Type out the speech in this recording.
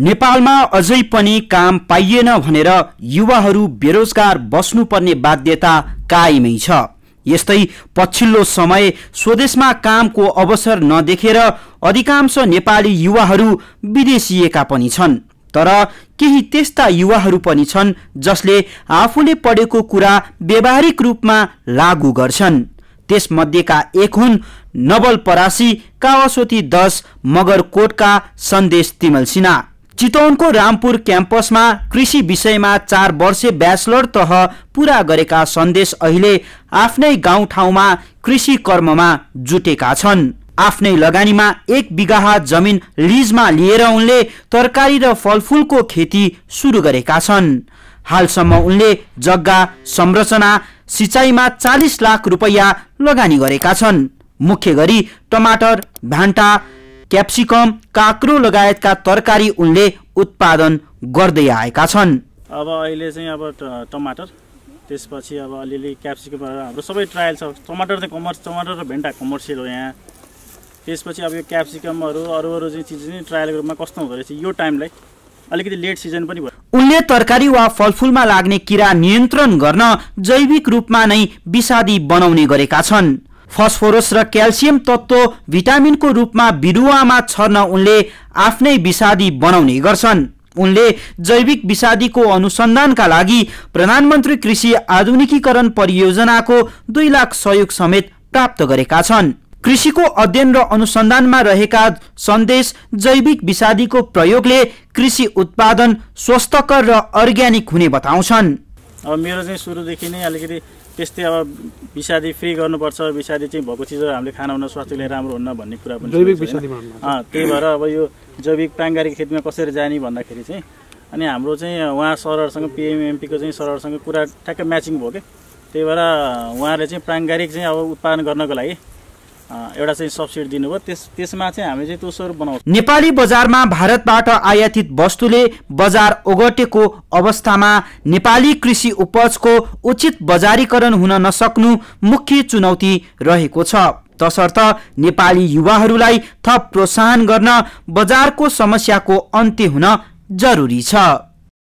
नेपालमा अझै पनि काम पाइएन भनेर युवाहरू बेरोजगार बस्नुपर्ने बाध्यता कायमै छ यस्तै पछिल्लो समय स्वदेशमा कामको अवसर नदेखेर अधिकांश नेपाली युवाहरू विदेशिएका पनि छन् तर केही त्यस्ता युवाहरू पनि छन् जसले आफूले पढेको कुरा व्यावहारिक रूपमा लागू गर्छन् त्यसमध्येका एक हुन् नवल परासी कावासोती दश मगरकोटका सन्देश तिमल सिन्हा चितौनको रामपुर क्याम्पसमा कृषि विषयमा चार वर्षे ब्याचलर तह पूरा गरेका सन्देश अहिले आफ्नै गाउँठाउँमा कृषि कर्ममा जुटेका छन् आफ्नै लगानीमा एक बिगाहा जमिन लिजमा लिएर उनले तरकारी र फलफुलको खेती सुरु गरेका छन् हालसम्म उनले जग्गा संरचना सिँचाइमा चालिस लाख रुपैयाँ लगानी गरेका छन् मुख्य गरी टमाटर भान्टा क्याप्सिकम काँक्रो लगायतका तरकारी उनले उत्पादन गर्दै आएका छन् अब अहिले चाहिँ अब टमाटर त्यसपछि अब अलिअलि क्याप्सिकम हाम्रो सबै ट्रायल छ टमाटर चाहिँ कमर्स टमाटर र भेन्टा कमर्सियल हो यहाँ त्यसपछि अब यो क्याप्सिकमहरू अरू अरू चाहिँ चिज चाहिँ ट्रायलको रूपमा कस्तो हुँदो रहेछ यो टाइमलाई अलिकति लेट सिजन पनि भयो उनले तरकारी वा फलफुलमा लाग्ने किरा नियन्त्रण गर्न जैविक रूपमा नै विषादी बनाउने गरेका छन् फस्फोरस र क्याल्सियम तत्त्व भिटामिनको रूपमा बिरुवामा छर्न उनले आफ्नै विषादी बनाउने गर्छन् उनले जैविक विषादीको अनुसन्धानका लागि प्रधानमन्त्री कृषि आधुनिकीकरण परियोजनाको दुई लाख सहयोग समेत प्राप्त गरेका छन् कृषिको अध्ययन र अनुसन्धानमा रहेका सन्देश जैविक विषादीको प्रयोगले कृषि उत्पादन स्वस्थकर र अर्ग्यानिक हुने बताउँछन् अब मेरो चाहिँ सुरुदेखि नै अलिकति त्यस्तै अब विषादी फ्री गर्नुपर्छ विषादी चाहिँ भएको चिजहरू हामीले खाना हुन स्वास्थ्यले राम्रो हुन्न भन्ने कुरा पनि जैविक त्यही भएर अब यो जैविक प्राङ्गारिक खेतीमा कसरी जाने भन्दाखेरि चाहिँ अनि हाम्रो चाहिँ उहाँ सरहरूसँग पिएमएमपीको चाहिँ सरहरूसँग कुरा ठ्याक्कै म्याचिङ भयो कि त्यही भएर उहाँले चाहिँ प्राङ्गारिक चाहिँ अब उत्पादन गर्नको लागि एउटा चाहिँ सब्सिडी दिनुभयो त्यस त्यसमा चाहिँ हामी चाहिँ त्यो स्वरूप बनाउँछ नेपाली बजारमा भारतबाट आयातित वस्तुले बजार ओगटेको अवस्थामा नेपाली कृषि उपजको उचित बजारीकरण हुन नसक्नु मुख्य चुनौती रहेको छ तसर्थ नेपाली युवाहरूलाई थप प्रोत्साहन गर्न बजारको समस्याको अन्त्य हुन जरुरी छ